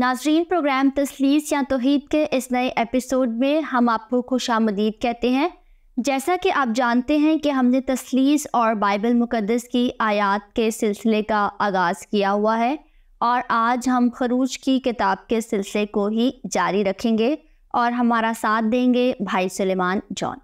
नाजरीन प्रोग्राम तसलीस या तोहद के इस नए एपिसोड में हम आपको खुश आमदीद कहते हैं जैसा कि आप जानते हैं कि हमने तसलीस और बाइबल मुकदस की आयात के सिलसिले का आगाज़ किया हुआ है और आज हम खरूज की किताब के सिलसिले को ही जारी रखेंगे और हमारा साथ देंगे भाई सलेमान जॉन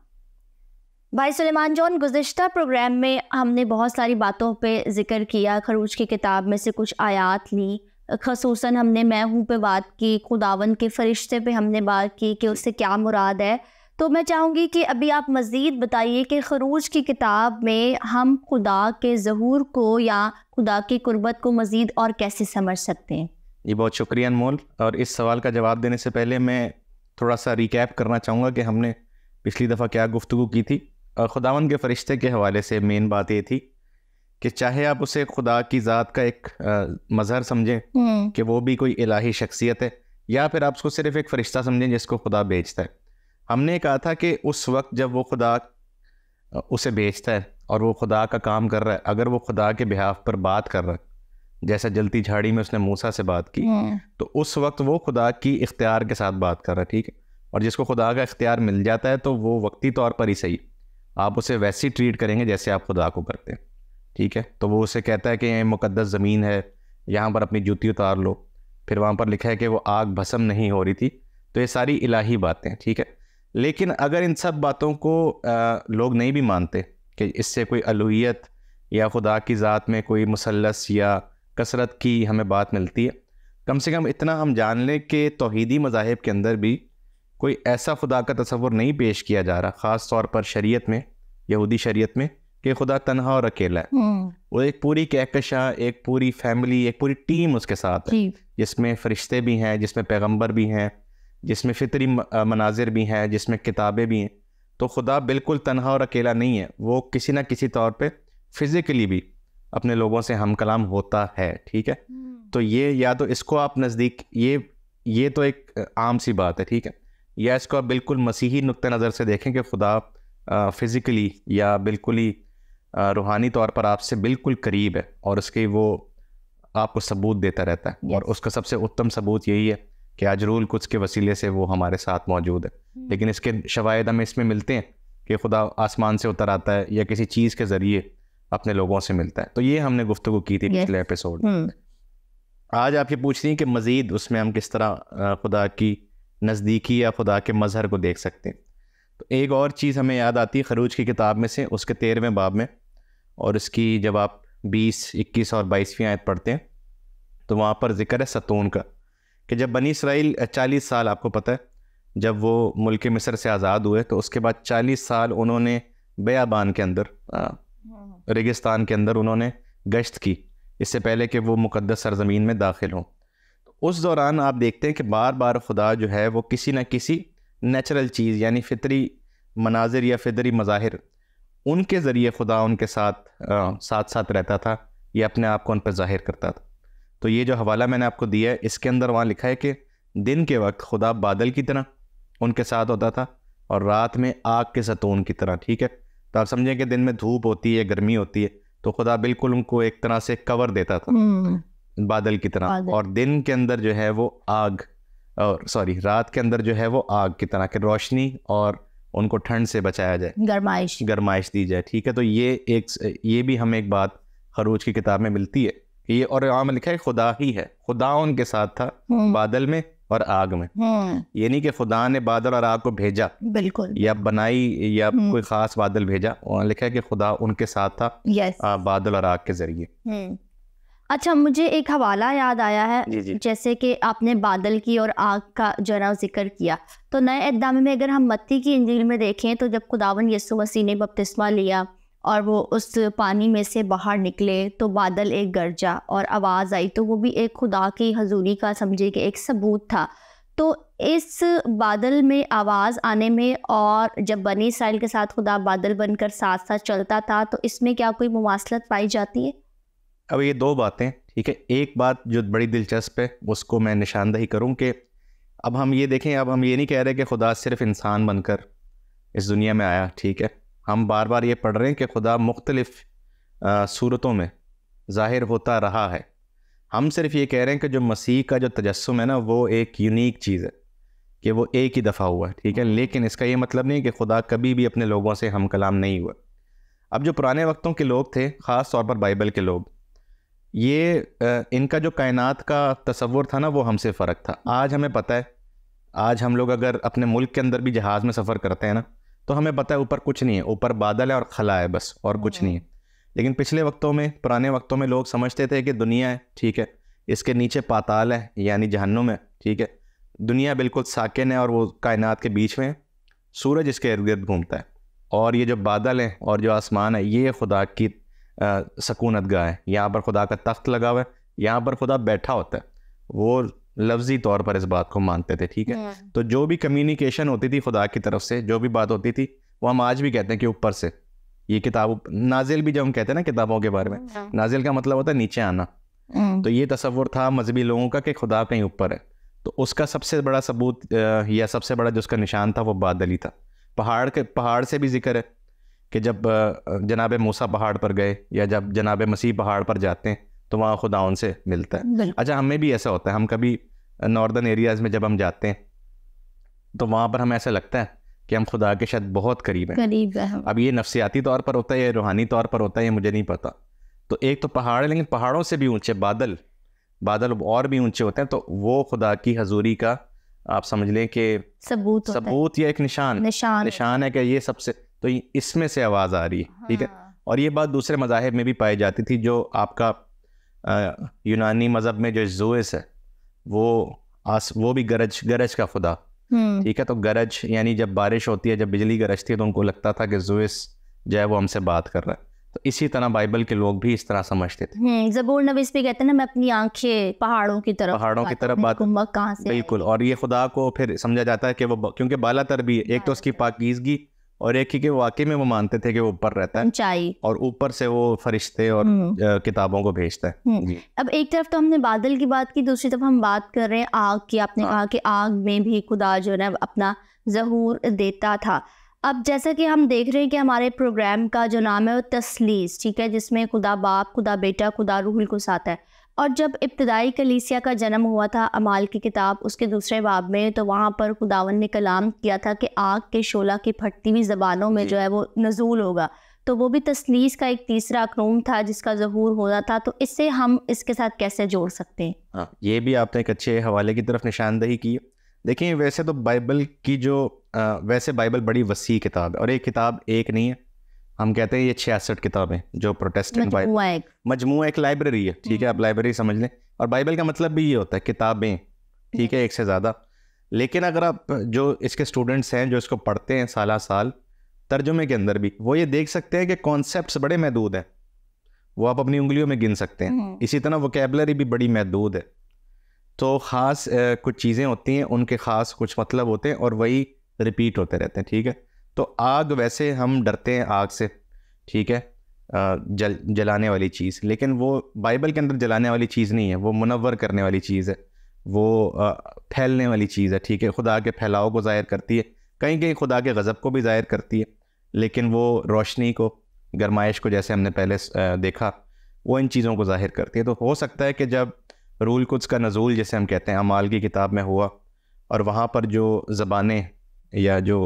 भाई सलेमान जॉन गुज्त प्रोग्राम में हमने बहुत सारी बातों पे ज़िक्र किया खरूज की किताब में से कुछ आयात ली खसूस हमने मैं पे बात की खुदावन के फरिश्ते पे हमने बात की कि उससे क्या मुराद है तो मैं चाहूँगी कि अभी आप मज़ीद बताइए कि खरूज की किताब में हम खुदा के जहूर को या खुदा की कुर्बत को मज़ीद और कैसे समझ सकते हैं जी बहुत शुक्रिया अनमोल और इस सवाल का जवाब देने से पहले मैं थोड़ा सा रिकैप करना चाहूँगा कि हमने पिछली दफ़ा क्या गुफ्तु की थी और खुदावन के फरिश्ते के हवाले से मेन बात ये थी कि चाहे आप उसे खुदा की ज़ात का एक मज़हर समझें हम्म। कि वो भी कोई इलाही शख्सियत है या फिर आप उसको सिर्फ एक फ़रिश्ता समझें जिसको खुदा बेचता है हमने कहा था कि उस वक्त जब वो खुदा उसे बेचता है और वो खुदा का काम कर रहा है अगर वो खुदा के बिहाफ पर बात कर रहा है जैसा जलती झाड़ी में उसने मूसा से बात की हम्म। तो उस वक्त वो खुदा की इख्तियार के साथ बात कर रहा है ठीक है और जिसको खुदा का इख्तियार मिल जाता है तो वो वक्ती तौर पर ही सही आप उसे वैसे ही ट्रीट करेंगे जैसे आप खुदा को करते हैं ठीक है तो वो उसे कहता है कि मुकदस ज़मीन है यहाँ पर अपनी जूती उतार लो फिर वहाँ पर लिखा है कि वो आग भसम नहीं हो रही थी तो ये सारी इलाही बातें ठीक है लेकिन अगर इन सब बातों को आ, लोग नहीं भी मानते कि इससे कोई अलूहियत या खुदा की ज़ात में कोई मुसलस या कसरत की हमें बात मिलती है कम से कम इतना हम जान लें कि तोहीदी मज़ाहब के अंदर भी कोई ऐसा खुदा का तस्वुर नहीं पेश किया जा रहा ख़ास तौर पर शरीयत में यहूदी शरीयत में कि खुदा तनहा और अकेला है हम्म। वो एक पूरी कहकशा एक पूरी फैमिली एक पूरी टीम उसके साथ है जिसमें फरिश्ते भी हैं जिसमें पैगंबर भी हैं जिसमें फितरी मनाजिर भी हैं जिसमें किताबें भी हैं तो खुदा बिल्कुल तनहा और अकेला नहीं है वो किसी ना किसी तौर पे फिज़िकली भी अपने लोगों से हम कलाम होता है ठीक है हम्म। तो ये या तो इसको आप नज़दीक ये ये तो एक आम सी बात है ठीक है या इसको आप बिल्कुल मसीही नुक़ नज़र से देखें कि खुदा फ़िज़िकली या बिल्कुल ही रूहानी तौर पर आपसे बिल्कुल करीब है और उसके वो आपको सबूत देता रहता है और उसका सबसे उत्तम सबूत यही है कि अजरूल कुछ के वसीले से वो हमारे साथ मौजूद है hmm. लेकिन इसके शवायद हमें इसमें मिलते हैं कि खुदा आसमान से उतर आता है या किसी चीज़ के ज़रिए अपने लोगों से मिलता है तो ये हमने गुफ्तु की थी पिछले एपिसोड में hmm. आज आप ये पूछ रही हैं कि मज़ीद उसमें हम किस तरह खुदा की नज़दीकी या खुदा के मज़हर को देख सकते हैं तो एक और चीज़ हमें याद आती है खरूज की किताब में से उसके तेरहवें बाब में और इसकी जब आप बीस इक्कीस और बाईसवीं आयत पढ़ते हैं तो वहाँ पर जिक्र है सतून का कि जब बनी इसराइल चालीस साल आपको पता है जब वो मुल्क मिस्र से आज़ाद हुए तो उसके बाद चालीस साल उन्होंने बयाबान के अंदर रेगिस्तान के अंदर उन्होंने गश्त की इससे पहले कि वो मुकदस सरजमीन में दाखिल हों तो उस दौरान आप देखते हैं कि बार बार खुदा जो है वो किसी न किसी नेचुरल चीज़ यानी फितरी मनाजिर या फितरी मज़ाहिर उनके ज़रिए खुदा उनके साथ आ, साथ साथ रहता था ये अपने आप को उन पर ज़ाहिर करता था तो ये जो हवाला मैंने आपको दिया है इसके अंदर वहाँ लिखा है कि दिन के वक्त खुदा बादल की तरह उनके साथ होता था और रात में आग के सतून की तरह ठीक है तो आप समझें कि दिन में धूप होती है गर्मी होती है तो खुदा बिल्कुल उनको एक तरह से कवर देता था हम्म। बादल की तरह बादल। और दिन के अंदर जो है वो आग और सॉरी रात के अंदर जो है वो आग की तरह की रोशनी और उनको ठंड से बचाया जाए गर्माइश गर्माइश दी जाए ठीक है तो ये एक ये भी हमें एक बात खरूज की किताब में मिलती है ये और यहाँ में लिखा है खुदा ही है खुदा उनके साथ था हम्म। बादल में और आग में हम्म। ये नहीं कि खुदा ने बादल और आग को भेजा बिल्कुल या बनाई या हम्म। कोई खास बादल भेजा और लिखा है कि खुदा उनके साथ था बादल और आग के जरिए अच्छा मुझे एक हवाला याद आया है जी जी। जैसे कि आपने बादल की और आग का जरा जिक्र किया तो नए इकदाम में अगर हम मत्ती की इंजील में देखें तो जब खुदावन यसु मसीह ने बपतिस्मा लिया और वो उस पानी में से बाहर निकले तो बादल एक गरजा और आवाज़ आई तो वो भी एक खुदा की हजूरी का समझे कि एक सबूत था तो इस बादल में आवाज़ आने में और जब बनी साइल के साथ खुदा बादल बनकर साथ साथ चलता था तो इसमें क्या कोई मुवासलत पाई जाती है अब ये दो बातें ठीक है एक बात जो बड़ी दिलचस्प है उसको मैं निशानदही करूँ कि अब हम ये देखें अब हम ये नहीं कह रहे कि खुदा सिर्फ इंसान बनकर इस दुनिया में आया ठीक है हम बार बार ये पढ़ रहे हैं कि खुदा मुख्तलफ़ सूरतों में ज़ाहिर होता रहा है हम सिर्फ ये कह रहे हैं कि जो मसीह का जो तजस्म है ना वो एक यूनिक चीज़ है कि वो एक ही दफ़ा हुआ है ठीक है लेकिन इसका ये मतलब नहीं कि खुदा कभी भी अपने लोगों से हम कलाम नहीं हुआ अब जो पुराने वक्तों के लोग थे ख़ास तौर पर बाइबल के लोग ये इनका जो कायनात का तस्वुर था ना वो हमसे फ़र्क था आज हमें पता है आज हम लोग अगर अपने मुल्क के अंदर भी जहाज़ में सफ़र करते हैं ना तो हमें पता है ऊपर कुछ नहीं है ऊपर बादल है और खला है बस और कुछ नहीं है लेकिन पिछले वक्तों में पुराने वक्तों में लोग समझते थे कि दुनिया है ठीक है इसके नीचे पाताल है यानी जहन्नुम है ठीक है दुनिया बिल्कुल साकिन है और वो कायनात के बीच में सूरज इसके इर्द गिर्द घूमता है और ये जो बादल हैं और जो आसमान है ये खुदा की सकूनत गाह है यहाँ पर खुदा का तख्त लगा हुआ है यहाँ पर खुदा बैठा होता है वो लफ्जी तौर पर इस बात को मानते थे ठीक है हाँ। तो जो भी कम्युनिकेशन होती थी खुदा की तरफ से जो भी बात होती थी वो हम आज भी कहते हैं कि ऊपर से ये किताब नाजिल भी जब हम कहते हैं ना किताबों के बारे में हाँ। नाजिल का मतलब होता है नीचे आना हाँ। तो ये तस्वुर था मजहबी लोगों का कि खुदा कहीं ऊपर है तो उसका सबसे बड़ा सबूत या सबसे बड़ा जो उसका निशान था वो बादली था पहाड़ के पहाड़ से भी जिक्र है कि जब जनाब मूसा पहाड़ पर गए या जब जनाब मसीह पहाड़ पर जाते हैं तो वहाँ खुदा उनसे मिलता है अच्छा हमें भी ऐसा होता है हम कभी नॉर्दर्न एरियाज़ में जब हम जाते हैं तो वहाँ पर हमें ऐसा लगता है कि हम खुदा के शायद बहुत करीब हैं करीब है अब ये नफसियाती तौर पर होता है या रूहानी तौर पर होता है ये मुझे नहीं पता तो एक तो पहाड़ है लेकिन पहाड़ों से भी ऊंचे बादल बादल और भी ऊंचे होते हैं तो वो खुदा की हजूरी का आप समझ लें कि सबूत सबूत या एक निशान निशान निशान है कि ये सबसे तो इसमें से आवाज़ आ रही है ठीक है हाँ। और ये बात दूसरे मजाहब में भी पाई जाती थी जो आपका यूनानी मज़हब में जो जोस है वो आस वो भी गरज गरज का खुदा हम्म। ठीक है तो गरज यानी जब बारिश होती है जब बिजली गरजती है तो उनको लगता था कि जोस जो है वो हमसे बात कर रहा है तो इसी तरह बाइबल के लोग भी इस तरह समझते थे हम्म, जबूर नबीस भी कहते हैं ना मैं अपनी आंखें पहाड़ों की तरफ पहाड़ों की तरफ बात कहाँ से बिल्कुल और ये खुदा को फिर समझा जाता है कि वो क्योंकि बाला तर भी एक तो हाँ। उसकी पाकिजगी और एक ही कि वाकई में वो मानते थे कि वो ऊपर रहता है ऊंचाई और ऊपर से वो फरिश्ते और हम्म। किताबों को भेजता है हम्म। अब एक तरफ तो हमने बादल की बात की दूसरी तरफ हम बात कर रहे हैं आग की आपने हाँ। कहा कि आग में भी खुदा जो है अपना जहूर देता था अब जैसा कि हम देख रहे हैं कि हमारे प्रोग्राम का जो नाम है वो तसलीस ठीक है जिसमें खुदा बाप खुदा बेटा खुदा रूहुल को साथ है और जब इब्तदाई कलीसिया का जन्म हुआ था अमाल की किताब उसके दूसरे बाब में तो वहाँ पर खुदावन ने कलाम किया था कि आग के शोला की फटती हुई ज़बानों में जो है वो नजूल होगा तो वो भी तसलीस का एक तीसरा अकनूम था जिसका जहूर हो रहा था तो इससे हम इसके साथ कैसे जोड़ सकते हैं हाँ ये भी आपने एक अच्छे हवाले की तरफ निशानदेही की देखिए वैसे तो बाइबल की जो आ, वैसे बाइबल बड़ी वसी किताब है और एक किताब एक नहीं है हम कहते हैं ये छियासठ किताबें जो प्रोटेस्टेंट बाइबल मजमू एक लाइब्रेरी है ठीक है हम्म। आप लाइब्रेरी समझ लें और बाइबल का मतलब भी ये होता है किताबें ठीक है एक से ज़्यादा लेकिन अगर आप जो इसके स्टूडेंट्स हैं जो इसको पढ़ते हैं साला साल तर्जुमे के अंदर भी वो ये देख सकते हैं कि कॉन्सेप्ट बड़े महदूद हैं वो आप अपनी उंगलियों में गिन सकते हैं हम्म। इसी तरह वोकेबलरी भी बड़ी महदूद है तो ख़ास कुछ चीज़ें होती हैं उनके ख़ास कुछ मतलब होते हैं और वही रिपीट होते रहते हैं ठीक है तो आग वैसे हम डरते हैं आग से ठीक है जल जलाने वाली चीज़ लेकिन वो बाइबल के अंदर जलाने वाली चीज़ नहीं है वो मुनवर करने वाली चीज़ है वो फैलने वाली चीज़ है ठीक है खुदा के फैलाव को ज़ाहिर करती है कहीं कहीं खुदा के गज़ब को भी ज़ाहिर करती है लेकिन वो रोशनी को गरमाइश को जैसे हमने पहले देखा वो इन चीज़ों को ज़ाहिर करती है तो हो सकता है कि जब रूल कुछ का नज़ूल जैसे हम कहते हैं अमाल की किताब में हुआ और वहाँ पर जो ज़बानें या जो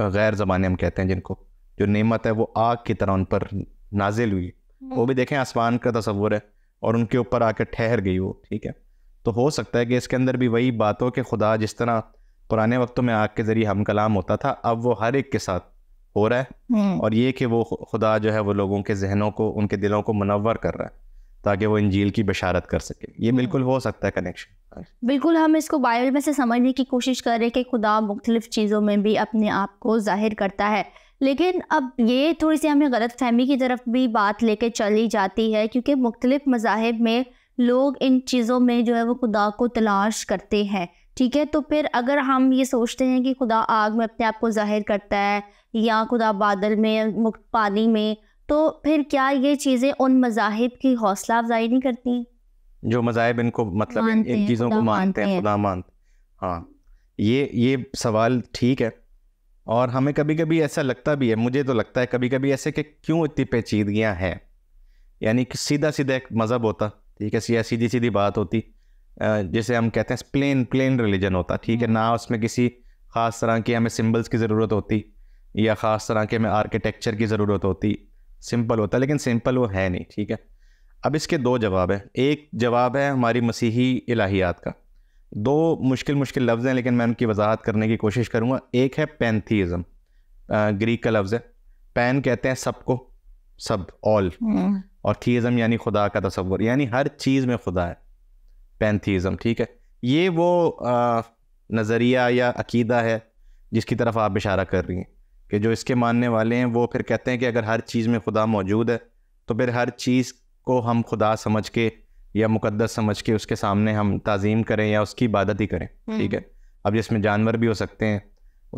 गैर ज़बान हम कहते हैं जिनको जो नेमत है वो आग की तरह उन पर नाजिल हुई हम्म। वो भी देखें आसमान का तस्वुर है और उनके ऊपर आकर ठहर गई वो ठीक है तो हो सकता है कि इसके अंदर भी वही बात हो कि खुदा जिस तरह पुराने वक्तों में आग के ज़रिए हम कलाम होता था अब वो हर एक के साथ हो रहा है हम्म। और ये कि वो खुदा जो है वो लोगों के जहनों को उनके दिलों को मनवर कर रहा है ताकि वो इंजील की बशारत कर सके ये हम्म। बिल्कुल हो सकता है कनेक्शन बिल्कुल हम इसको बाइबल में से समझने की कोशिश कर रहे हैं कि खुदा मुख्तलिफ चीज़ों में भी अपने आप को जाहिर करता है लेकिन अब ये थोड़ी सी हमें गलत फहमी की तरफ भी बात लेके चली जाती है क्योंकि मुख्तलिफ मजाहब में लोग इन चीज़ों में जो है वो खुदा को तलाश करते हैं ठीक है तो फिर अगर हम ये सोचते हैं कि खुदा आग में अपने आप को जाहिर करता है या खुदा बादल में पानी में तो फिर क्या ये चीज़ें उन मजाहिब की हौसला अफजाई नहीं करती जो मजाहब इनको मतलब इन, चीज़ों को मानते हैं खुदा मानते हाँ ये ये सवाल ठीक है और हमें कभी कभी ऐसा लगता भी है मुझे तो लगता है कभी कभी ऐसे कि क्यों इतनी पेचीदगियाँ हैं यानी कि सीधा सीधा एक मज़हब होता ठीक है सीधा सीधी सीधी बात होती जैसे हम कहते हैं प्लेन प्लेन रिलीजन होता ठीक है हम्म। ना उसमें किसी ख़ास तरह की हमें सिम्बल्स की ज़रूरत होती या ख़ास तरह के हमें आर्किटेक्चर की ज़रूरत होती सिंपल होता है लेकिन सिंपल वो है नहीं ठीक है अब इसके दो जवाब हैं एक जवाब है हमारी मसीही इलाहियात का दो मुश्किल मुश्किल लफ्ज़ हैं लेकिन मैं उनकी वजाहत करने की कोशिश करूँगा एक है पैंथीज़म ग्रीक का लफ्ज़ है पैन कहते हैं सबको सब ऑल सब, हम्म। और थीज़म यानी खुदा का तस्वुर यानी हर चीज़ में खुदा है पैंथीज़म ठीक है ये वो नज़रिया या अकीदा है जिसकी तरफ आप इशारा कर रही हैं कि जो इसके मानने वाले हैं वो फिर कहते हैं कि अगर हर चीज़ में खुदा मौजूद है तो फिर हर चीज़ को हम खुदा समझ के या मुकद्दस समझ के उसके सामने हम तज़ीम करें या उसकी इबादत ही करें हम्म। ठीक है अब जिसमें जानवर भी हो सकते हैं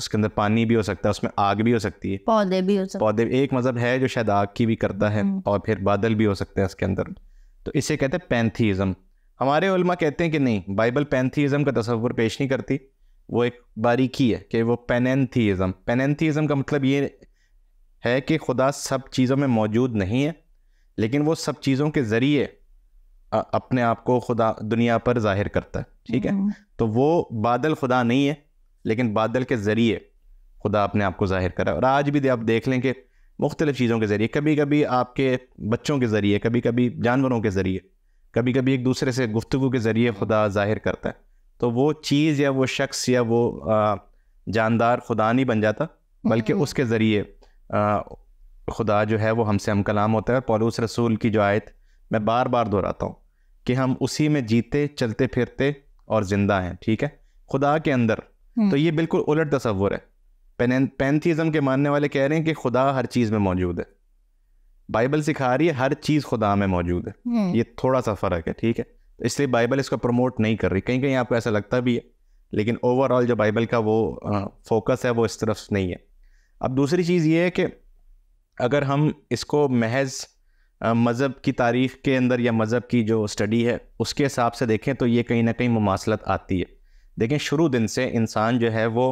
उसके अंदर पानी भी हो सकता है उसमें आग भी हो सकती है पौधे भी हो सकते पौधे एक मज़हब है जो शायद आग की भी करता है हम्म। और फिर बादल भी हो सकते हैं उसके अंदर तो इसे कहते हैं पैंथीज़म हमारे उलमा कहते हैं कि नहीं बाइबल पैंथीज़म का तस्वुर पेश नहीं करती वो एक बारीकी है कि वो पेनेंथीज़म पेनेंथीज़म का मतलब ये है कि खुदा सब चीज़ों में मौजूद नहीं है लेकिन वो सब चीज़ों के ज़रिए अपने आप को खुदा दुनिया पर जाहिर करता है ठीक है हम्म। तो वो बादल खुदा नहीं है लेकिन बादल के ज़रिए खुदा अपने आप को जाहिर करा और आज भी आप देख लें कि मुख्तलिफ़ चीज़ों के ज़रिए कभी कभी आपके बच्चों के ज़रिए कभी कभी जानवरों के ज़रिए कभी कभी एक दूसरे से गुफ्तु के ज़रिए खुदा जाहिर करता है तो वो चीज़ या वो शख्स या वो जानदार खुदा नहीं बन जाता बल्कि हम्म। उसके ज़रिए खुदा जो है वो हमसे हम कलाम होता है और पौलूस रसूल की जो आयत मैं बार बार दोहराता हूँ कि हम उसी में जीते चलते फिरते और ज़िंदा हैं ठीक है खुदा के अंदर हम्म। तो ये बिल्कुल उलट तस्वुर है पेन के मानने वाले कह रहे हैं कि खुदा हर चीज़ में मौजूद है बाइबल सिखा रही है हर चीज़ खुदा में मौजूद है हम्म। ये थोड़ा सा फ़र्क है ठीक है इसलिए बाइबल इसको प्रमोट नहीं कर रही कहीं कहीं आपको ऐसा लगता भी है लेकिन ओवरऑल जो बाइबल का वो फोकस है वो इस तरफ नहीं है अब दूसरी चीज़ ये है कि अगर हम इसको महज मज़हब की तारीख के अंदर या मज़हब की जो स्टडी है उसके हिसाब से देखें तो ये कहीं ना कहीं मुमासलत आती है देखें शुरू दिन से इंसान जो है वो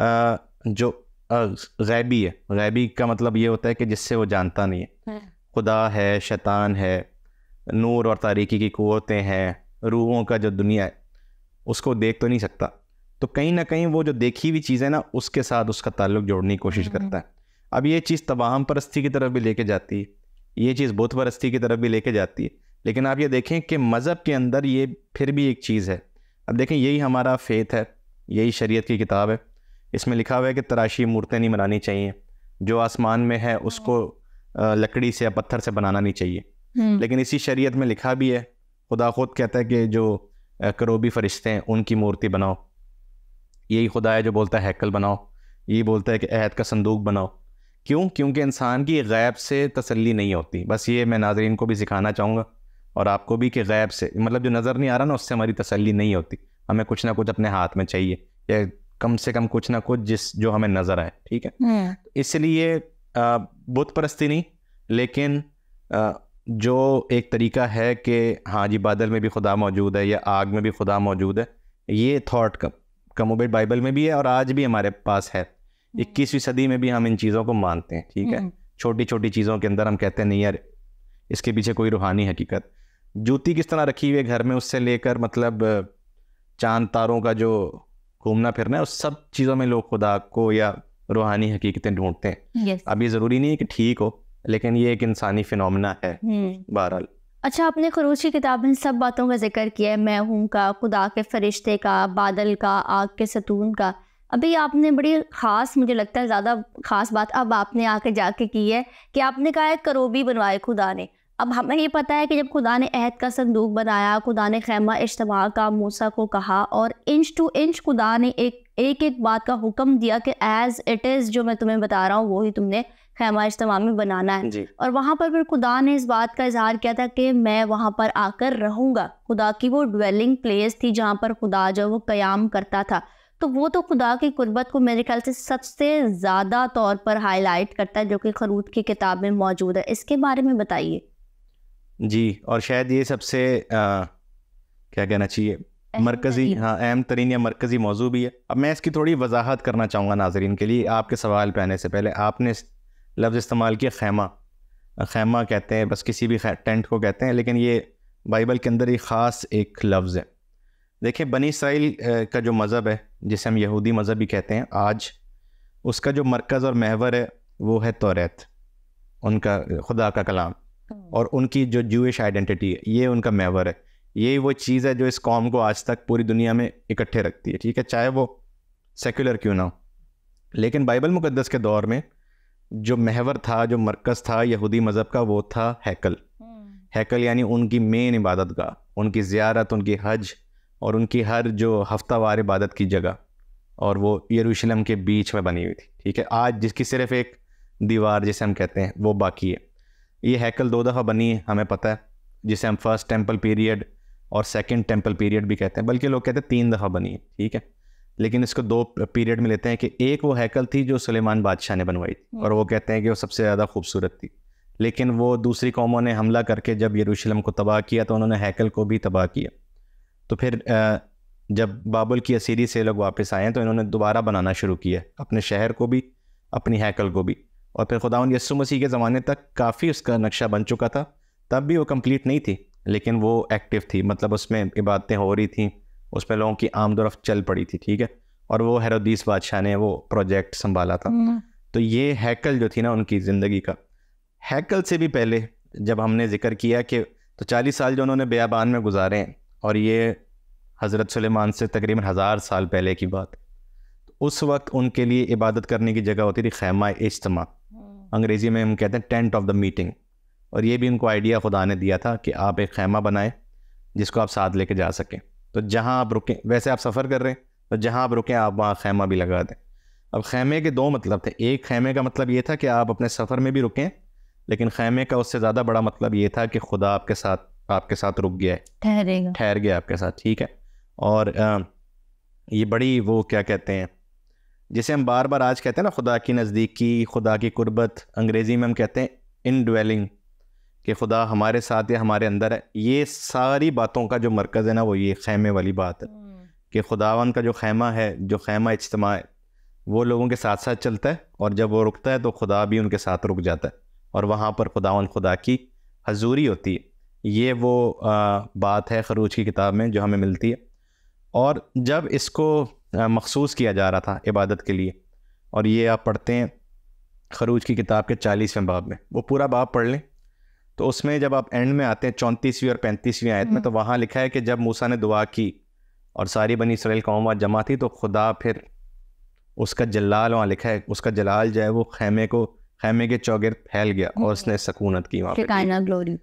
आ, जो गैबी है गैबी का मतलब ये होता है कि जिससे वो जानता नहीं है हाँ। खुदा है शैतान है नूर और तारीकी की कुतें हैं रूहों का जो दुनिया है उसको देख तो नहीं सकता तो कहीं ना कहीं वो जो देखी हुई चीज़ है ना उसके साथ उसका ताल्लुक जोड़ने की कोशिश करता है अब ये चीज़ तवाहम परस्ती की तरफ भी लेके जाती है ये चीज़ बुध परस्ती की तरफ भी लेके जाती है लेकिन आप ये देखें कि मज़हब के अंदर ये फिर भी एक चीज़ है अब देखें यही हमारा फेथ है यही शरीयत की किताब है इसमें लिखा हुआ है कि तराशी मूर्तें नहीं बनानी चाहिए जो आसमान में है उसको लकड़ी से या पत्थर से बनाना नहीं चाहिए हम्म। लेकिन इसी शरीयत में लिखा भी है खुदा खुद कहता है कि जो करोबी फरिश्ते हैं उनकी मूर्ति बनाओ यही खुदा है जो बोलता है हैकल बनाओ यही बोलता है कि अहद का संदूक बनाओ क्यों क्योंकि इंसान की गैब से तसल्ली नहीं होती बस ये मैं नाजरीन को भी सिखाना चाहूँगा और आपको भी कि गैब से मतलब जो नज़र नहीं आ रहा ना उससे हमारी तसल्ली नहीं होती हमें कुछ ना कुछ अपने हाथ में चाहिए या कम से कम कुछ ना कुछ जिस जो हमें नज़र आए ठीक है हम्म। इसलिए बुत परस्ती नहीं लेकिन जो एक तरीका है कि हाँ जी बादल में भी खुदा मौजूद है या आग में भी खुदा मौजूद है ये थाट कम कमोबेट बाइबल में भी है और आज भी हमारे पास है हम्म। इक्कीसवीं सदी में भी हम इन चीज़ों को मानते हैं ठीक है हम्म। छोटी छोटी चीज़ों के अंदर हम कहते हैं नहीं यार इसके पीछे कोई रूहानी हकीकत जूती किस तरह रखी हुई है घर में उससे लेकर मतलब चांद तारों का जो घूमना फिरना है उस सब चीज़ों में लोग खुदा को या रूहानी हकीकतें ढूंढते हैं yes. अब ये ज़रूरी नहीं है कि ठीक हो लेकिन ये एक इंसानी फिनमिना है हम्म। बहरहाल अच्छा आपने खरूज की किताब में सब बातों का जिक्र किया है मैं हूँ का खुदा के फरिश्ते का बादल का आग के सतून का अभी आपने बड़ी ख़ास मुझे लगता है ज़्यादा ख़ास बात अब आपने आके जाके की है कि आपने कहा है करोबी बनवाए खुदा ने अब हमें ये पता है कि जब खुदा ने अहद का संदूक बनाया खुदा ने खैमा इज्तम का मूसा को कहा और इंच टू इंच खुदा ने एक एक एक बात का हुक्म दिया कि एज़ इट इज़ जो मैं तुम्हें बता रहा हूँ वही तुमने खैमा इज्तम में बनाना है और वहाँ पर फिर खुदा ने इस बात का इजहार किया था कि मैं वहाँ पर आकर रहूँगा खुदा की वो डवेलिंग प्लेस थी जहाँ पर खुदा जो वो क्याम करता था तो वो तो खुदा की कुर्बत को मेरे ख्याल से सबसे ज़्यादा तौर पर हाईलाइट करता है जो कि खरूद की किताब में मौजूद है इसके बारे में बताइए जी और शायद ये सबसे आ, क्या कहना चाहिए मरकज़ी हाँ अहम तरीन या मरकज़ी मौजू भी है अब मैं इसकी थोड़ी वजाहत करना चाहूँगा नाजरीन के लिए आपके सवाल पहने से पहले आपने लफ्ज़ इस्तेमाल किया खैमा खैमा कहते हैं बस किसी भी टेंट को कहते हैं लेकिन ये बाइबल के अंदर ही ख़ास एक लफ्ज़ है देखिए बनी इसराइल का जो मज़हब है जिसे हम यहूदी मज़हब ही कहते हैं आज उसका जो मरकज़ और महवर है वो है तोरेत उनका खुदा का कलाम हम्म। और उनकी जो जूश आइडेंटिटी है ये उनका महवर है ये वो चीज़ है जो इस कॉम को आज तक पूरी दुनिया में इकट्ठे रखती है ठीक है चाहे वो सेकुलर क्यों ना हो लेकिन बाइबल मुकदस के दौर में जो महवर था जो मरकज़ था यहूदी मज़हब का वो था हैकल हम्म। हैकल यानी उनकी मेन इबादत का उनकी ज़्यारत उनकी हज और उनकी हर जो हफ्तावार इबादत की जगह और वो यरूशलेम के बीच में बनी हुई थी ठीक है आज जिसकी सिर्फ़ एक दीवार जिसे हम कहते हैं वो बाकी है ये हैकल दो दफ़ा बनी है हमें पता है जिसे हम फर्स्ट टेम्पल पीरियड और सेकेंड टेम्पल पीरियड भी कहते हैं बल्कि लोग कहते हैं तीन दफ़ा बनी है ठीक है लेकिन इसको दो पीरियड में लेते हैं कि एक वो हैकल थी जो सलेमान बादशाह ने बनवाई थी हम्म। और वो कहते हैं कि वो सबसे ज़्यादा खूबसूरत थी लेकिन वो दूसरी कौमों ने हमला करके जब यरूशलम को तबाह किया तो उन्होंने हैकल को भी तबाह किया तो फिर जब बाबुल की असीरी से लोग वापस आए तो इन्होंने दोबारा बनाना शुरू किया अपने शहर को भी अपनी हैकल को भी और फिर खुदा यस्ु मसीह के ज़माने तक काफ़ी उसका नक्शा बन चुका था तब भी वो कम्प्लीट नहीं थी लेकिन वो एक्टिव थी मतलब उसमें इबादतें हो रही थी उस पर लोगों की आमदोरफ चल पड़ी थी ठीक है और वो हेरोदीस बादशाह ने वो प्रोजेक्ट संभाला था हम्म। तो ये हैकल जो थी ना उनकी ज़िंदगी का हैकल से भी पहले जब हमने जिक्र किया कि तो चालीस साल जो उन्होंने बेबान में गुजारे हैं और ये हज़रत सलेमान से तकरीबन हज़ार साल पहले की बात उस वक्त उनके लिए इबादत करने की जगह होती थी खैमा इज्तम हम्म। अंग्रेज़ी में हम कहते हैं टेंट ऑफ द मीटिंग और ये भी उनको आइडिया खुदा ने दिया था कि आप एक खैमा बनाएं जिसको आप साथ लेके जा सकें तो जहाँ आप रुकें वैसे आप सफ़र कर रहे हैं तो जहाँ आप रुकें आप वहाँ खैमा भी लगा दें अब खैमे के दो मतलब थे एक खैमे का मतलब ये था कि आप अपने सफ़र में भी रुकें लेकिन खैमे का उससे ज़्यादा बड़ा मतलब ये था कि खुदा आपके साथ आपके साथ रुक गया है ठहरेगा ठहर गया आपके साथ ठीक है और ये बड़ी वो क्या कहते हैं जिसे हम बार बार आज कहते हैं ना खुदा की नज़दीकी खुदा की कुर्बत अंग्रेज़ी में हम कहते हैं इन डवेलिंग कि खुदा हमारे साथ या हमारे अंदर है ये सारी बातों का जो मरकज़ है ना वो ये खैमे वाली बात है हम्म। कि खुदावन का जो खैमा है जो खैमा इज्तम वो लोगों के साथ साथ चलता है और जब वो रुकता है तो खुदा भी उनके साथ रुक जाता है और वहाँ पर खुदावन खुदा की हजूरी होती है ये वो आ, बात है खरूज की किताब में जो हमें मिलती है और जब इसको मखसूस किया जा रहा था इबादत के लिए और ये आप पढ़ते हैं खरूज की किताब के चालीसवें बाब में वो पूरा बाब पढ़ लें तो उसमें जब आप एंड में आते हैं चौंतीसवीं और पैंतीसवीं आयत में तो हम्म। वहाँ लिखा है कि जब मूसा ने दुआ की और सारी बनी इसराइल कौम वहाँ जमा थी तो खुदा फिर उसका जलाल वहाँ लिखा है उसका जलाल जो है वो खैमे को खैमे के चौगिर फैल गया और हम्म। उसने सकूनत की वहाँ शिकायना ग्लोरी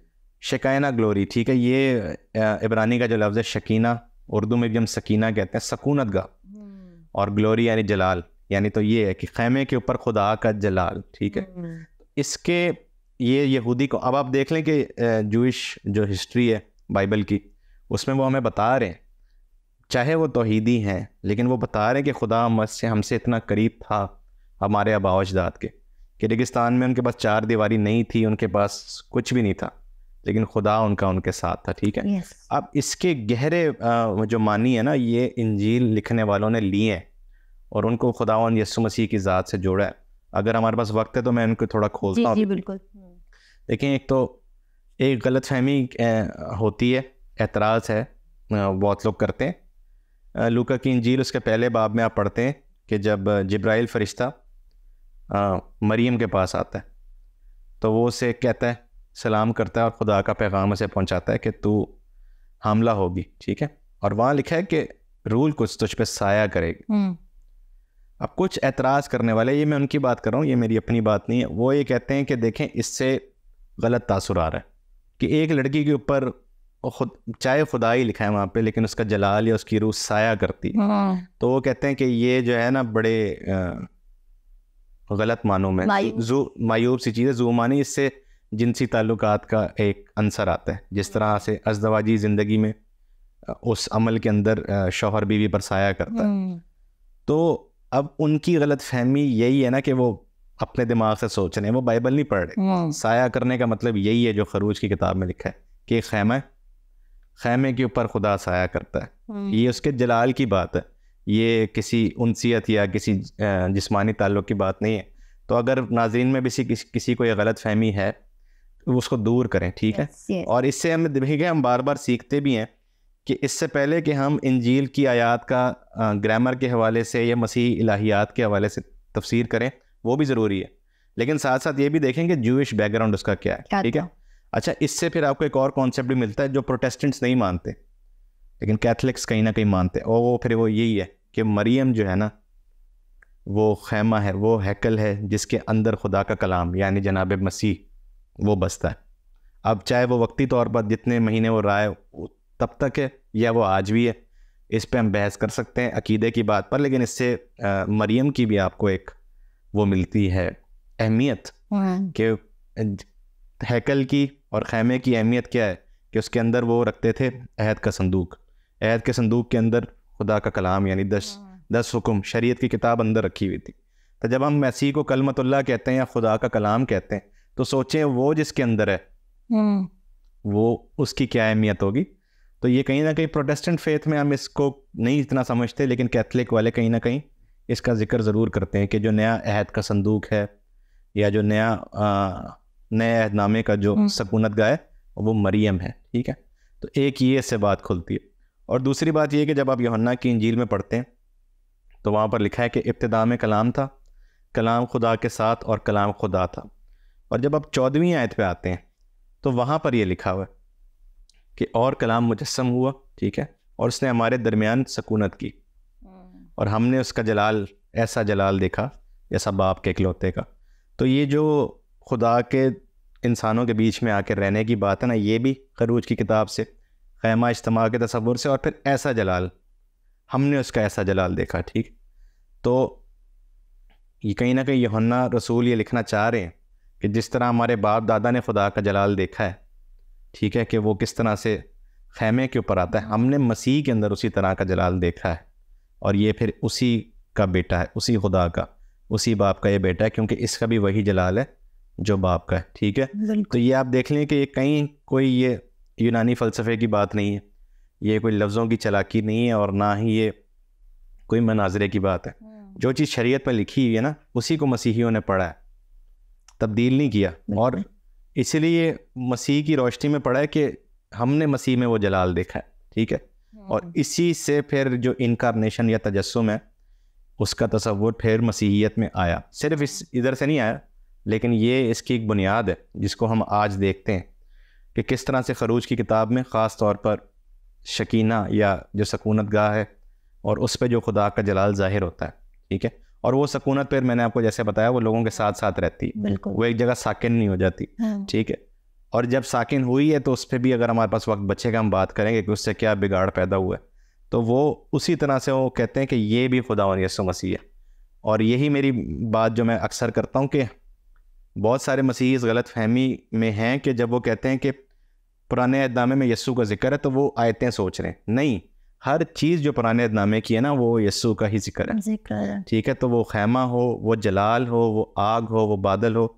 शिकायना ग्लोरी ठीक है ये इब्रानी का जो लफ्ज़ है शकीना उर्दू में भी हम सकीना कहते हैं सकूनत गा हम्म। और ग्लोरी यानी जलाल यानी तो ये है कि खैमे के ऊपर खुदा का जलाल ठीक है इसके ये यहूदी को अब आप देख लें कि जूश जो हिस्ट्री है बाइबल की उसमें वो हमें बता रहे हैं चाहे वो तोहदी हैं लेकिन वो बता रहे हैं कि खुदा मस से हमसे इतना करीब था हमारे आबा के कि रेगिस्तान में उनके पास चार दीवारी नहीं थी उनके पास कुछ भी नहीं था लेकिन खुदा उनका उनके साथ था ठीक है yes. अब इसके गहरे जो मानी है ना ये इंजील लिखने वालों ने लिए हैं और उनको खुदा यसु मसीह की ज़ात से जोड़ा है अगर हमारे पास वक्त है तो मैं उनको थोड़ा खोलता हूँ बिल्कुल देखें एक तो एक गलत फहमी होती है एतराज़ है बहुत लोग करते हैं लूका की इंजील उसके पहले बाब में आप पढ़ते हैं कि जब जब्राइल फरिश्ता मरीम के पास आता है तो वो उसे कहता है सलाम करता है और खुदा का पैगाम उसे पहुंचाता है कि तू हमला होगी ठीक है और वहाँ लिखा है कि रूल कुछ तुझ पर साया करेगी हम्म। अब कुछ एतराज़ करने वाले ये मैं उनकी बात कर रहा हूँ ये मेरी अपनी बात नहीं है वो ये कहते हैं कि देखें इससे गलत तासर आ रहा है कि एक लड़की के ऊपर खुद चाहे खुदाई लिखा है वहाँ पे लेकिन उसका जलाल या उसकी रूह साया करती हाँ। तो वो कहते हैं कि ये जो है ना बड़े गलत मानों में जू मायूब सी चीज़ है जू मानी इससे जिनसी ताल्लुक का एक अंसर आता है जिस तरह से अजदवाजी ज़िंदगी में उस अमल के अंदर शोहर बीवी पर साया करता है हम्म। तो अब उनकी गलत फहमी यही है ना कि वो अपने दिमाग से सोच रहे हैं वो बाइबल नहीं पढ़ रहे हाँ। साया करने का मतलब यही है जो खरूज की किताब में लिखा है कि खैमा है खैमे के ऊपर खुदा साया करता है हाँ। ये उसके जलाल की बात है ये किसी उनसीत या किसी जिसमानी ताल्लुक की बात नहीं है तो अगर नाजरीन में किसी किसी को यह गलत फहमी है उसको दूर करें ठीक है और इससे हम देखिए हम बार बार सीखते भी हैं कि इससे पहले कि हम इंजील की आयात का ग्रामर के हवाले से या मसीह इलाहियात के हवाले से तफसीर करें वो भी ज़रूरी है लेकिन साथ साथ ये भी देखें कि जूश बैकग्राउंड उसका क्या है ठीक है अच्छा इससे फिर आपको एक और कॉन्सेप्ट भी मिलता है जो प्रोटेस्टेंट्स नहीं मानते लेकिन कैथलिक्स कहीं ना कहीं मानते और वो फिर वो यही है कि मरियम जो है ना वो खैमा है वो हैकल है जिसके अंदर खुदा का कलाम यानी जनाब मसीह वो बसता है अब चाहे वो वक्ती तौर पर जितने महीने वो राय तब तक है या वो आज भी है इस पर हम बहस कर सकते हैं अकीदे की बात पर लेकिन इससे मरियम की भी आपको एक वो मिलती है अहमियत हाँ। कि हैकल की और खैमे की अहमियत क्या है कि उसके अंदर वो रखते थे अहद का संदूक अहद के संदूक के अंदर खुदा का कलाम यानी दस हाँ। दस हुक्म शरीयत की किताब अंदर रखी हुई थी तो जब हम मसीह को कलमतुल्ला कहते हैं या खुदा का कलाम कहते हैं तो सोचें वो जिसके अंदर है हाँ। वो उसकी क्या अहमियत होगी तो ये कहीं ना कहीं प्रोटेस्टेंट फेथ में हम इसको नहीं इतना समझते लेकिन कैथलिक वाले कहीं ना कहीं इसका जिक्र ज़रूर करते हैं कि जो नया अहद का संदूक है या जो नया नए अहदनामे का जो हम्म। सकूनत गाह है वो मरियम है ठीक है तो एक ये इससे बात खुलती है और दूसरी बात यह कि जब आप यहन्ना की इंजील में पढ़ते हैं तो वहाँ पर लिखा है कि इब्तदा में कलाम था कलाम खुदा के साथ और कलाम खुदा था और जब आप चौदहवीं आयत पे आते हैं तो वहाँ पर ये लिखा हुआ है कि और कलाम मुजस्म हुआ ठीक है और उसने हमारे दरमियान सकूनत की हम्म। और हमने उसका जलाल ऐसा जलाल देखा जैसा बाप के इकलौते का तो ये जो खुदा के इंसानों के बीच में आकर रहने की बात है ना ये भी खरूज की किताब से खैमा इज्तम के तस्वुर से और फिर ऐसा जलाल हमने उसका ऐसा जलाल देखा ठीक तो ये कहीं ना कहीं यहन्ना रसूल ये लिखना चाह रहे हैं कि जिस तरह हमारे बाप दादा ने खुदा का जलाल देखा है ठीक है कि वो किस तरह से खैमे के ऊपर आता है हमने मसीह के अंदर उसी तरह का जलाल देखा है और ये फिर उसी का बेटा है उसी खुदा का उसी बाप का ये बेटा है क्योंकि इसका भी वही जलाल है जो बाप का है ठीक है तो ये आप देख लें कि ये कहीं कोई ये यूनानी फ़लसफ़े की बात नहीं है ये कोई लफ्ज़ों की चलाकी नहीं है और ना ही ये कोई मनाजरे की बात है हम्म। जो चीज़ शरीयत में लिखी हुई है ना उसी को मसीहियों ने पढ़ा है तब्दील नहीं किया और इसलिए मसीह की रोशनी में पढ़ा है कि हमने मसीह में वो जलाल देखा है ठीक है हाँ। और इसी से फिर जो इनकारनेशन या तजस्म है उसका तस्वुर फिर मसीहियत में आया सिर्फ इस इधर से नहीं आया लेकिन ये इसकी एक बुनियाद है जिसको हम आज देखते हैं कि किस तरह से खरूज की किताब में ख़ास तौर पर शकीना या जो सकूनत गाह है और उस पर जो खुदा का जलाल ज़ाहिर होता है ठीक है और वो सकूनत फिर मैंने आपको जैसे बताया वो लोगों के साथ साथ रहती है वो एक जगह साकिन नहीं हो जाती हाँ। ठीक है और जब साकिन हुई है तो उस पर भी अगर हमारे पास वक्त बचेगा हम बात करेंगे कि उससे क्या बिगाड़ पैदा हुआ है तो वो उसी तरह से वो कहते हैं कि ये भी खुदा और यसु मसीह है और यही मेरी बात जो मैं अक्सर करता हूँ कि बहुत सारे मसीह इस गलत फहमी में हैं कि जब वो कहते हैं कि पुराने अहदामे में यस्सू का जिक्र है तो वो आयतें सोच रहे हैं नहीं हर चीज़ जो पुराने अदनामे की है ना वो यस्सु का ही जिक्र है ठीक है तो वो खैमा हो वो जलाल हो वो आग हो वो बादल हो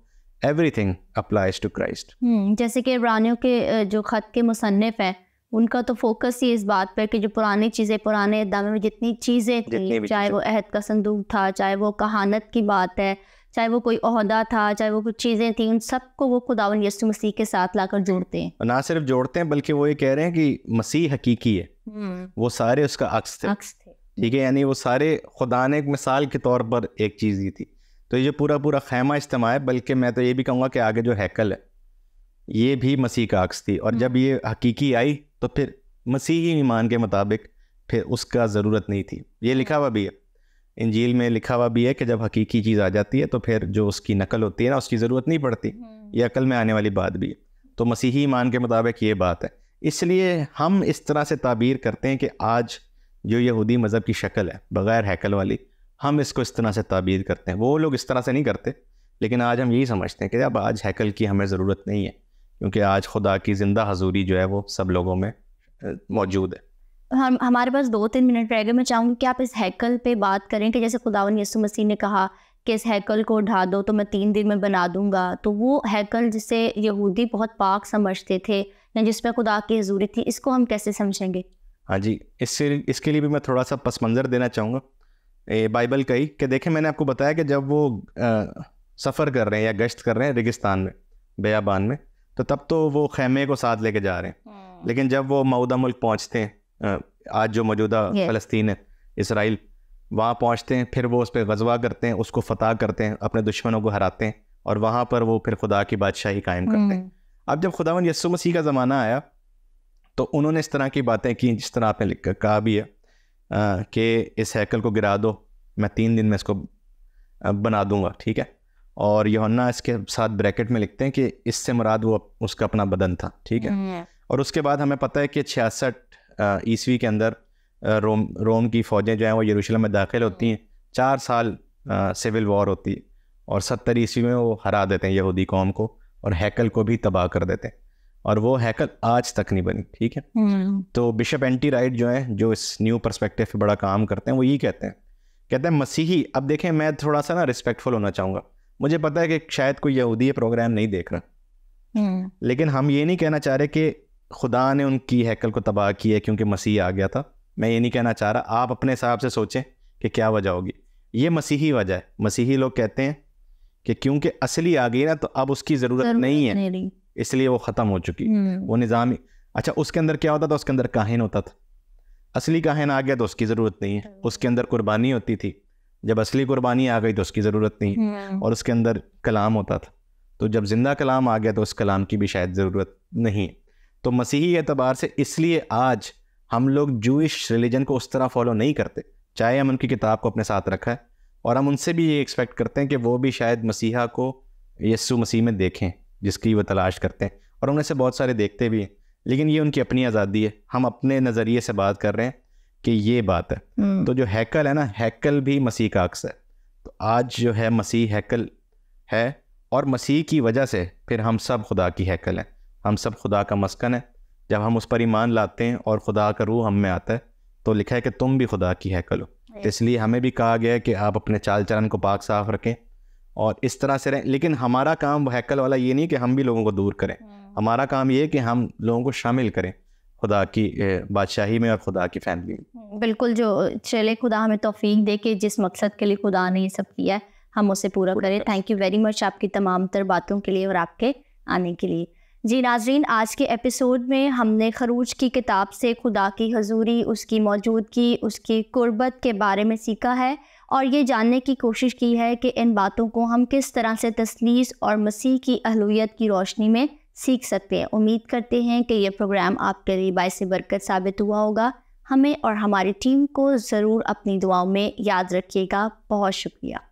थिंग अप्लाइज टू क्राइस्ट जैसे कि रानियों के जो ख़त के मुसनफ़ हैं उनका तो फोकस ही इस बात पर कि जो पुरानी चीज़ें पुराने दामे में जितनी चीज़ें थी चाहे वो अहद का संदूक था चाहे वो कहानत की बात है चाहे वो कोई अहदा था चाहे वो कुछ चीज़ें थी उन सबको वो खुदावन यसु मसीह के साथ लाकर जोड़ते हैं ना सिर्फ जोड़ते हैं बल्कि वो ये कह रहे हैं कि मसीह हकीकी है हम्म। वो सारे उसका अक्स थे ठीक है यानी वो सारे खुदा ने एक मिसाल के तौर पर एक चीज़ दी थी तो ये पूरा पूरा खैमा इज्तम है बल्कि मैं तो ये भी कहूँगा कि आगे जो हैकल है ये भी मसीह का अक्स थी और जब हम्म। ये हकीकी आई तो फिर मसीही ईमान के मुताबिक फिर उसका ज़रूरत नहीं थी ये लिखा हुआ भी है इंजील में लिखा हुआ भी है कि जब हकीकी चीज़ आ जाती है तो फिर जो उसकी नकल होती है ना उसकी ज़रूरत नहीं पड़ती हम्म। ये अकल में आने वाली बात भी है तो मसीही ईमान के मुताबिक ये बात है इसलिए हम इस तरह से ताबीर करते हैं कि आज जो यहूदी मज़हब की शक्ल है बग़ैर हैकल वाली हम इसको इस तरह से ताबीर करते हैं वो लोग इस तरह से नहीं करते लेकिन आज हम यही समझते हैं कि अब आज हैकल की हमें ज़रूरत नहीं है क्योंकि आज खुदा की ज़िंदा हजूरी जो है वो सब लोगों में मौजूद है हम हमारे पास दो तीन मिनट रह गए मैं चाहूँगी कि आप इस हैकल पे बात करें कि जैसे खुदावन यसु मसीह ने कहा कि इस हैकल को ढा दो तो मैं तीन दिन में बना दूंगा तो वो हैकल जिसे यहूदी बहुत पाक समझते थे या जिसमें खुदा की हजूरी थी इसको हम कैसे समझेंगे हाँ जी इससे इसके लिए भी मैं थोड़ा सा पस मंज़र देना चाहूँगा बाइबल का ही कि देखें मैंने आपको बताया कि जब वो सफ़र कर रहे हैं या गश्त कर रहे हैं रेगिस्तान में बयाबान में तो तब तो वो खैमे को साथ लेके जा रहे हैं हम्म। लेकिन जब वो मऊदा मुल्क पहुँचते हैं आज जो मौजूदा फ़लस्तीन है इसराइल वहाँ पहुँचते हैं फिर वो उस पर गजवा करते हैं उसको फतेह करते हैं अपने दुश्मनों को हराते हैं और वहाँ पर वो फिर खुदा की बादशाही कायम करते हैं हम्म। अब जब खुदा यस्सु मसीह का ज़माना आया तो उन्होंने इस तरह की बातें की जिस तरह आपने कहा भी है कि इस हैकल को गिरा दो मैं तीन दिन में इसको बना दूंगा ठीक है और योहन्ना इसके साथ ब्रैकेट में लिखते हैं कि इससे मुराद वो उसका अपना बदन था ठीक है हम्म, और उसके बाद हमें पता है कि छियासठ ईस्वी के अंदर रोम रोम की फ़ौजें जो हैं वो यरूशलेम में दाखिल होती हैं चार साल सिविल वॉर होती है और सत्तर ईस्वी में वो हरा देते हैं यहूदी कौम को और हैकल को भी तबाह कर देते हैं और वो हैकल आज तक नहीं बनी ठीक है हम्म। तो बिशप एंटी राइट जो है जो इस न्यू परस्पेक्टिव पे बड़ा काम करते हैं वो यही कहते हैं कहते हैं मसीही अब देखें मैं थोड़ा सा ना रिस्पेक्टफुल होना चाहूँगा मुझे पता है कि शायद कोई यहूदी प्रोग्राम नहीं देख रहा हम्म। लेकिन हम ये नहीं कहना चाह रहे कि खुदा ने उनकी हैकल को तबाह की है क्योंकि मसीह आ गया था मैं ये नहीं कहना चाह रहा आप अपने हिसाब से सोचें कि क्या वजह होगी ये मसीही वजह है मसीही लोग कहते हैं कि क्योंकि असली आ गई ना तो अब उसकी ज़रूरत नहीं है इसलिए वो ख़त्म हो चुकी हम्म। वो निज़ाम अच्छा उसके अंदर क्या होता था उसके अंदर काहिन होता था असली काहिन आ गया तो उसकी ज़रूरत नहीं है हम्म। उसके अंदर कुर्बानी होती थी जब असली कुर्बानी आ गई तो उसकी ज़रूरत नहीं है हम्म। और उसके अंदर कलाम होता था तो जब ज़िंदा कलाम आ गया तो उस कलाम की भी शायद ज़रूरत नहीं है तो मसीही एतबार से इसलिए आज हम लोग जूश रिलीजन को उस तरह फॉलो नहीं करते चाहे हम उनकी किताब को अपने साथ रखा है और हम उनसे भी ये एक्सपेक्ट करते हैं कि वो भी शायद मसीहा को यस्सु मसीह में देखें जिसकी वो तलाश करते हैं और उन्हें से बहुत सारे देखते भी हैं लेकिन ये उनकी अपनी आज़ादी है हम अपने नज़रिए से बात कर रहे हैं कि ये बात है हम्म। तो जो हैकल है ना हैकल भी मसीह का अक्स है तो आज जो है मसीह हैकल है और मसीह की वजह से फिर हम सब खुदा की हैकल हैं हम सब खुदा का मस्कन है जब हम उस पर ईमान लाते हैं और खुदा का रूह हम में आता है तो लिखा है कि तुम भी खुदा की है कलो इसलिए हमें भी कहा गया है कि आप अपने चाल चलन को पाक साफ रखें और इस तरह से रहें लेकिन हमारा काम हैकल वाला ये नहीं कि हम भी लोगों को दूर करें hmm. हमारा काम ये कि हम लोगों को शामिल करें खुदा की बादशाही में और खुदा की फैमिली में hmm. बिल्कुल जो चले खुदा हमें तोफीक दे के जिस मकसद के लिए खुदा ने ये सब किया है हम उसे पूरा करें थैंक यू वेरी मच आपकी तमाम तर बातों के लिए और आपके आने के लिए जी नाजरीन आज के एपिसोड में हमने खरूज की किताब से खुदा की हजूरी उसकी मौजूदगी उसकी कुर्बत के बारे में सीखा है और ये जानने की कोशिश की है कि इन बातों को हम किस तरह से तसलीस और मसीह की अहलियत की रोशनी में सीख सकते हैं उम्मीद करते हैं कि यह प्रोग्राम आपके लिए बायस बरकत साबित हुआ होगा हमें और हमारी टीम को ज़रूर अपनी दुआओं में याद रखिएगा बहुत शुक्रिया